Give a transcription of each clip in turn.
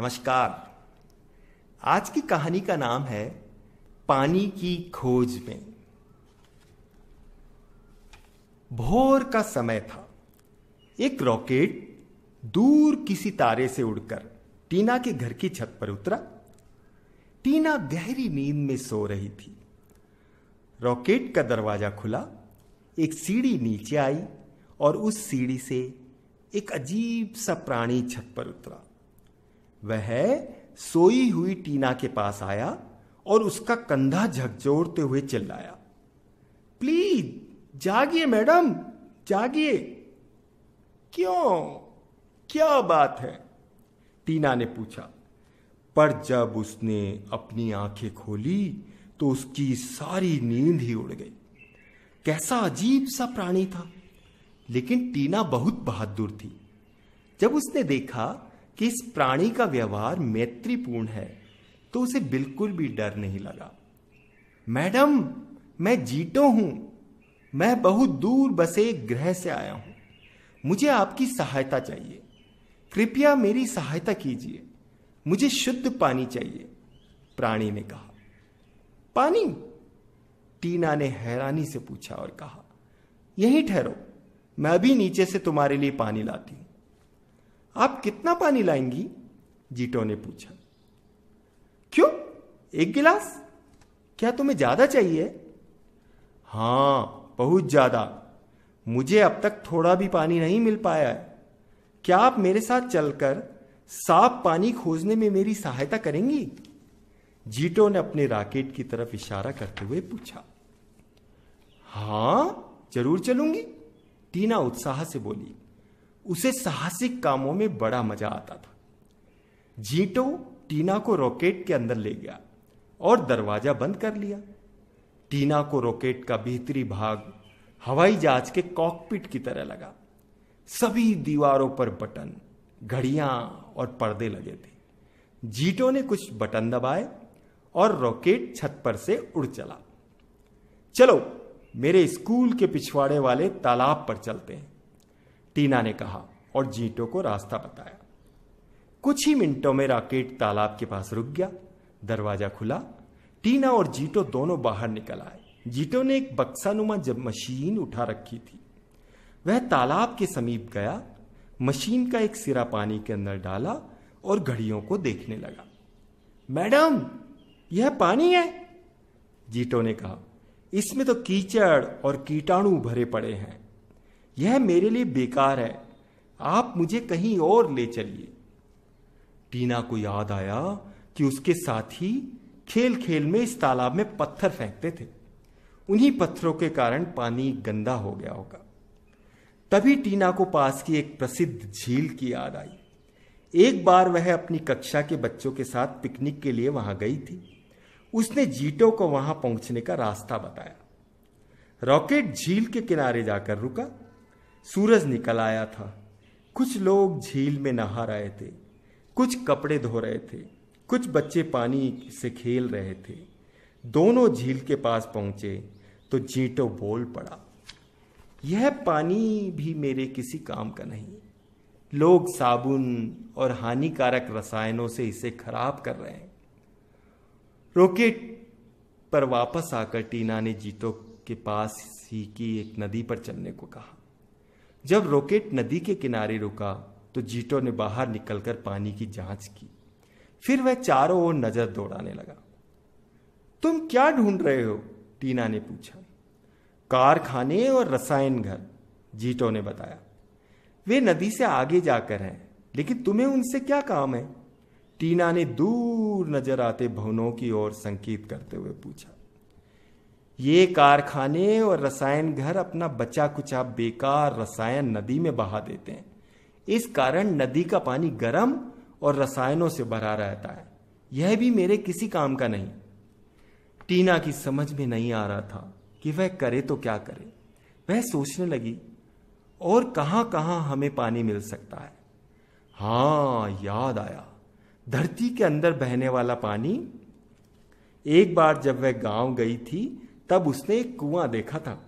नमस्कार आज की कहानी का नाम है पानी की खोज में भोर का समय था एक रॉकेट दूर किसी तारे से उड़कर टीना के घर की छत पर उतरा टीना गहरी नींद में सो रही थी रॉकेट का दरवाजा खुला एक सीढ़ी नीचे आई और उस सीढ़ी से एक अजीब सा प्राणी छत पर उतरा वह सोई हुई टीना के पास आया और उसका कंधा झकझोरते हुए चिल्लाया प्लीज जागिए मैडम जागिए क्यों क्या बात है टीना ने पूछा पर जब उसने अपनी आंखें खोली तो उसकी सारी नींद ही उड़ गई कैसा अजीब सा प्राणी था लेकिन टीना बहुत बहादुर थी जब उसने देखा कि इस प्राणी का व्यवहार मैत्रीपूर्ण है तो उसे बिल्कुल भी डर नहीं लगा मैडम मैं जीटो हूं मैं बहुत दूर बसे ग्रह से आया हूं मुझे आपकी सहायता चाहिए कृपया मेरी सहायता कीजिए मुझे शुद्ध पानी चाहिए प्राणी ने कहा पानी टीना ने हैरानी से पूछा और कहा यही ठहरो मैं अभी नीचे से तुम्हारे लिए पानी लाती हूं आप कितना पानी लाएंगी जीटो ने पूछा क्यों एक गिलास क्या तुम्हें ज्यादा चाहिए हां बहुत ज्यादा मुझे अब तक थोड़ा भी पानी नहीं मिल पाया है क्या आप मेरे साथ चलकर साफ पानी खोजने में मेरी सहायता करेंगी जीटो ने अपने राकेट की तरफ इशारा करते हुए पूछा हां जरूर चलूंगी टीना उत्साह से बोली उसे साहसिक कामों में बड़ा मजा आता था जीटो टीना को रॉकेट के अंदर ले गया और दरवाजा बंद कर लिया टीना को रॉकेट का भीतरी भाग हवाई जहाज के कॉकपिट की तरह लगा सभी दीवारों पर बटन घड़ियां और पर्दे लगे थे जीटो ने कुछ बटन दबाए और रॉकेट छत पर से उड़ चला चलो मेरे स्कूल के पिछवाड़े वाले तालाब पर चलते हैं टीना ने कहा और जीटो को रास्ता बताया कुछ ही मिनटों में राकेट तालाब के पास रुक गया दरवाजा खुला टीना और जीटो दोनों बाहर निकल आए जीटो ने एक बक्सानुमा जब मशीन उठा रखी थी वह तालाब के समीप गया मशीन का एक सिरा पानी के अंदर डाला और घड़ियों को देखने लगा मैडम यह पानी है जीटो ने कहा इसमें तो कीचड़ और कीटाणु भरे पड़े हैं यह मेरे लिए बेकार है आप मुझे कहीं और ले चलिए टीना को याद आया कि उसके साथ ही खेल खेल में इस तालाब में पत्थर फेंकते थे उन्हीं पत्थरों के कारण पानी गंदा हो गया होगा तभी टीना को पास की एक प्रसिद्ध झील की याद आई एक बार वह अपनी कक्षा के बच्चों के साथ पिकनिक के लिए वहां गई थी उसने जीटो को वहां पहुंचने का रास्ता बताया रॉकेट झील के किनारे जाकर रुका सूरज निकल आया था कुछ लोग झील में नहा रहे थे कुछ कपड़े धो रहे थे कुछ बच्चे पानी से खेल रहे थे दोनों झील के पास पहुंचे तो जीटो बोल पड़ा यह पानी भी मेरे किसी काम का नहीं लोग साबुन और हानिकारक रसायनों से इसे खराब कर रहे हैं रॉकेट पर वापस आकर टीना ने जीतो के पास ही की एक नदी पर चलने को कहा जब रॉकेट नदी के किनारे रुका तो जीटो ने बाहर निकलकर पानी की जांच की फिर वह चारों ओर नजर दौड़ाने लगा तुम क्या ढूंढ रहे हो टीना ने पूछा कारखाने और रसायन घर जीटो ने बताया वे नदी से आगे जाकर हैं लेकिन तुम्हें उनसे क्या काम है टीना ने दूर नजर आते भवनों की ओर संकेत करते हुए पूछा ये कारखाने और रसायन घर अपना बचा कुचा बेकार रसायन नदी में बहा देते हैं इस कारण नदी का पानी गर्म और रसायनों से भरा रहता है यह भी मेरे किसी काम का नहीं टीना की समझ में नहीं आ रहा था कि वह करे तो क्या करे वह सोचने लगी और कहां कहां हमें पानी मिल सकता है हां याद आया धरती के अंदर बहने वाला पानी एक बार जब वह गांव गई थी तब उसने एक कुआं देखा था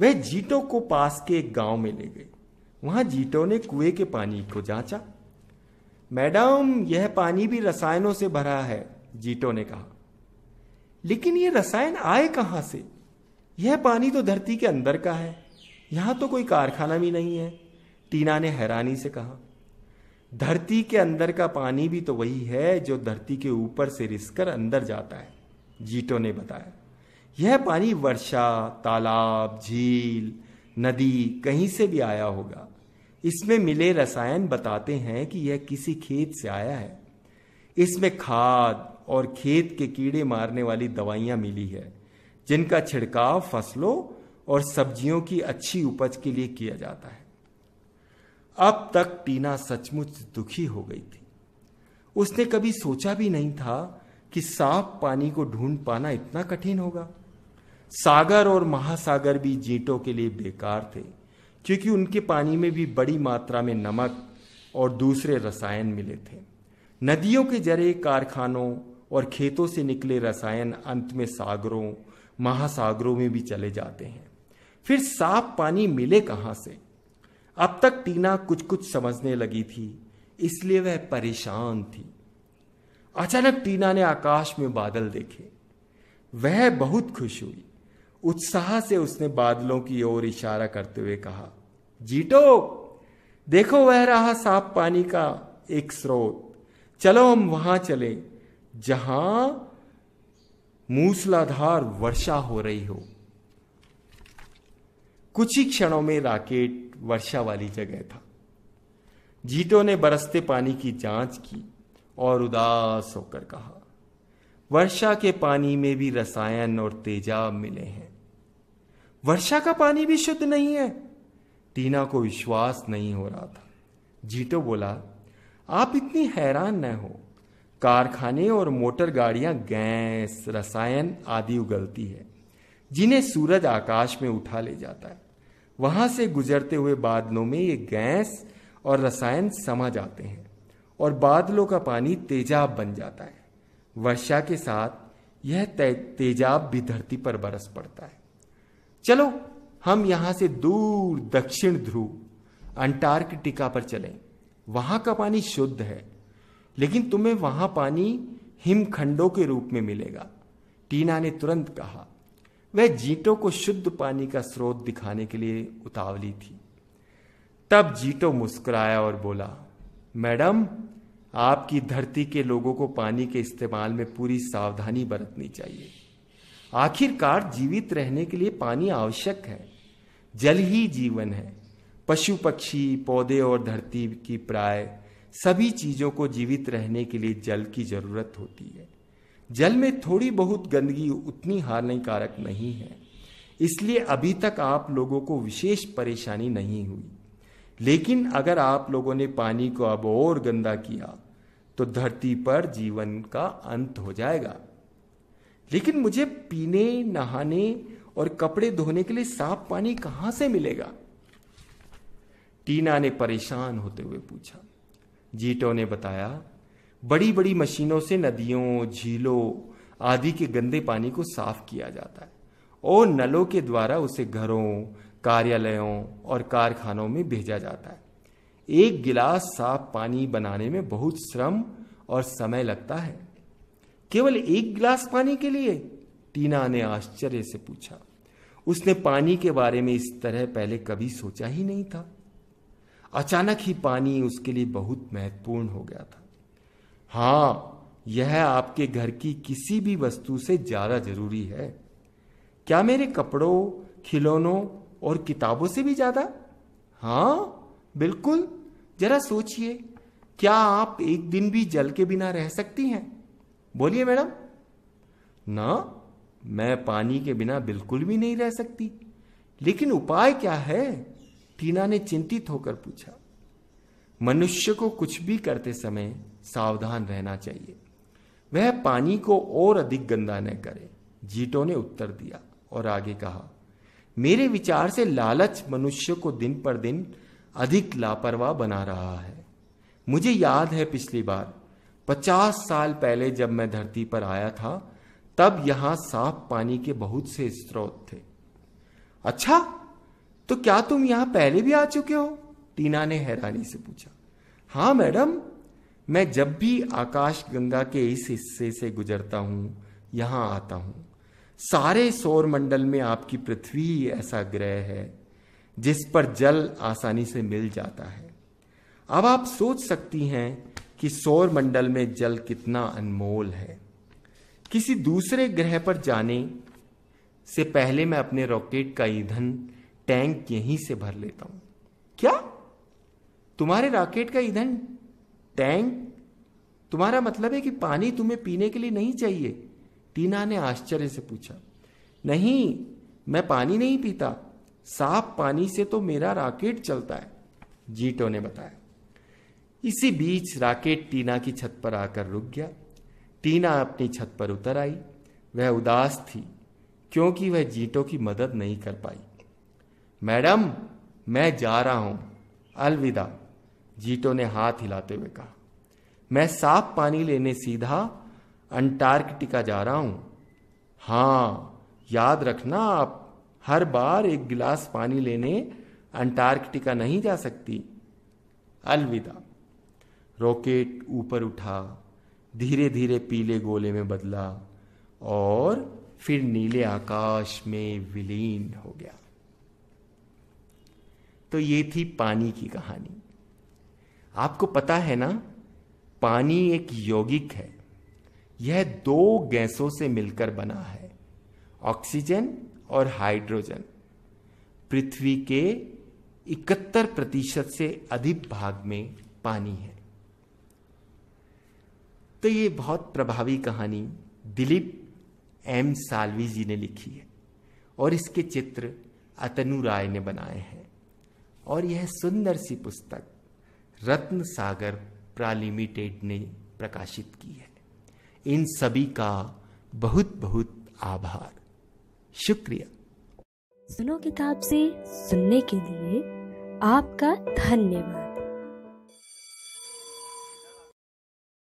वह जीटो को पास के एक गांव में ले गई वहां जीटो ने कुएं के पानी को जांचा मैडम यह पानी भी रसायनों से भरा है जीटो ने कहा लेकिन यह रसायन आए कहां से यह पानी तो धरती के अंदर का है यहां तो कोई कारखाना भी नहीं है टीना ने हैरानी से कहा धरती के अंदर का पानी भी तो वही है जो धरती के ऊपर से रिसकर अंदर जाता है जीटो ने बताया यह पानी वर्षा तालाब झील नदी कहीं से भी आया होगा इसमें मिले रसायन बताते हैं कि यह किसी खेत से आया है इसमें खाद और खेत के कीड़े मारने वाली दवाइयां मिली है जिनका छिड़काव फसलों और सब्जियों की अच्छी उपज के लिए किया जाता है अब तक टीना सचमुच दुखी हो गई थी उसने कभी सोचा भी नहीं था कि साफ पानी को ढूंढ पाना इतना कठिन होगा सागर और महासागर भी जीटों के लिए बेकार थे क्योंकि उनके पानी में भी बड़ी मात्रा में नमक और दूसरे रसायन मिले थे नदियों के जरिए कारखानों और खेतों से निकले रसायन अंत में सागरों महासागरों में भी चले जाते हैं फिर साफ पानी मिले कहाँ से अब तक टीना कुछ कुछ समझने लगी थी इसलिए वह परेशान थी अचानक टीना ने आकाश में बादल देखे वह बहुत खुश हुई उत्साह से उसने बादलों की ओर इशारा करते हुए कहा जीटो देखो वह रहा साफ पानी का एक स्रोत चलो हम वहां चले जहां मूसलाधार वर्षा हो रही हो कुछ ही क्षणों में राकेट वर्षा वाली जगह था जीटो ने बरसते पानी की जांच की और उदास होकर कहा वर्षा के पानी में भी रसायन और तेजाब मिले हैं वर्षा का पानी भी शुद्ध नहीं है टीना को विश्वास नहीं हो रहा था जीतो बोला आप इतनी हैरान न हो कारखाने और मोटर गाड़ियां गैस रसायन आदि उगलती है जिन्हें सूरज आकाश में उठा ले जाता है वहां से गुजरते हुए बादलों में ये गैस और रसायन समा जाते हैं और बादलों का पानी तेजाब बन जाता है वर्षा के साथ यह तेजाब भी धरती पर बरस पड़ता है चलो हम यहां से दूर दक्षिण ध्रुव अंटार्कटिका पर चलें वहां का पानी शुद्ध है लेकिन तुम्हें वहां पानी हिमखंडों के रूप में मिलेगा टीना ने तुरंत कहा वह जीटो को शुद्ध पानी का स्रोत दिखाने के लिए उतावली थी तब जीटो मुस्कुराया और बोला मैडम आपकी धरती के लोगों को पानी के इस्तेमाल में पूरी सावधानी बरतनी चाहिए आखिरकार जीवित रहने के लिए पानी आवश्यक है जल ही जीवन है पशु पक्षी पौधे और धरती की प्राय सभी चीजों को जीवित रहने के लिए जल की जरूरत होती है जल में थोड़ी बहुत गंदगी उतनी हानिकारक नहीं है इसलिए अभी तक आप लोगों को विशेष परेशानी नहीं हुई लेकिन अगर आप लोगों ने पानी को अब और गंदा किया तो धरती पर जीवन का अंत हो जाएगा लेकिन मुझे पीने नहाने और कपड़े धोने के लिए साफ पानी कहां से मिलेगा टीना ने परेशान होते हुए पूछा जीटो ने बताया बड़ी बड़ी मशीनों से नदियों झीलों आदि के गंदे पानी को साफ किया जाता है और नलों के द्वारा उसे घरों कार्यालयों और कारखानों में भेजा जाता है एक गिलास साफ पानी बनाने में बहुत श्रम और समय लगता है केवल एक गिलास पानी के लिए टीना ने आश्चर्य से पूछा उसने पानी के बारे में इस तरह पहले कभी सोचा ही नहीं था अचानक ही पानी उसके लिए बहुत महत्वपूर्ण हो गया था हां यह आपके घर की किसी भी वस्तु से ज्यादा जरूरी है क्या मेरे कपड़ों खिलौनों और किताबों से भी ज्यादा हाँ बिल्कुल जरा सोचिए क्या आप एक दिन भी जल के बिना रह सकती हैं बोलिए मैडम ना मैं पानी के बिना बिल्कुल भी नहीं रह सकती लेकिन उपाय क्या है टीना ने चिंतित होकर पूछा मनुष्य को कुछ भी करते समय सावधान रहना चाहिए वह पानी को और अधिक गंदा न करे जीटो ने उत्तर दिया और आगे कहा मेरे विचार से लालच मनुष्य को दिन पर दिन अधिक लापरवाह बना रहा है मुझे याद है पिछली बार पचास साल पहले जब मैं धरती पर आया था तब यहां साफ पानी के बहुत से स्रोत थे अच्छा तो क्या तुम यहां पहले भी आ चुके हो टीना ने हैरानी से पूछा हां मैडम मैं जब भी आकाश गंगा के इस हिस्से से गुजरता हूं यहां आता हूं सारे सौर मंडल में आपकी पृथ्वी ऐसा ग्रह है जिस पर जल आसानी से मिल जाता है अब आप सोच सकती हैं कि सौर मंडल में जल कितना अनमोल है किसी दूसरे ग्रह पर जाने से पहले मैं अपने रॉकेट का ईंधन टैंक यहीं से भर लेता हूं क्या तुम्हारे रॉकेट का ईंधन टैंक तुम्हारा मतलब है कि पानी तुम्हें पीने के लिए नहीं चाहिए टीना ने आश्चर्य से पूछा नहीं मैं पानी नहीं पीता साफ पानी से तो मेरा रॉकेट चलता है जीटो ने बताया इसी बीच राकेट टीना की छत पर आकर रुक गया टीना अपनी छत पर उतर आई वह उदास थी क्योंकि वह जीटों की मदद नहीं कर पाई मैडम मैं जा रहा हूं अलविदा जीटो ने हाथ हिलाते हुए कहा मैं साफ पानी लेने सीधा अंटार्कटिका जा रहा हूं हाँ याद रखना आप हर बार एक गिलास पानी लेने अंटार्कटिका नहीं जा सकती अलविदा रॉकेट ऊपर उठा धीरे धीरे पीले गोले में बदला और फिर नीले आकाश में विलीन हो गया तो ये थी पानी की कहानी आपको पता है ना पानी एक यौगिक है यह दो गैसों से मिलकर बना है ऑक्सीजन और हाइड्रोजन पृथ्वी के इकहत्तर प्रतिशत से अधिक भाग में पानी है तो ये बहुत प्रभावी कहानी दिलीप एम सालवी जी ने लिखी है और इसके चित्र अतनु राय ने बनाए हैं और यह सुंदर सी पुस्तक रत्न सागर प्रालिमिटेड ने प्रकाशित की है इन सभी का बहुत बहुत आभार शुक्रिया सुनो किताब से सुनने के लिए आपका धन्यवाद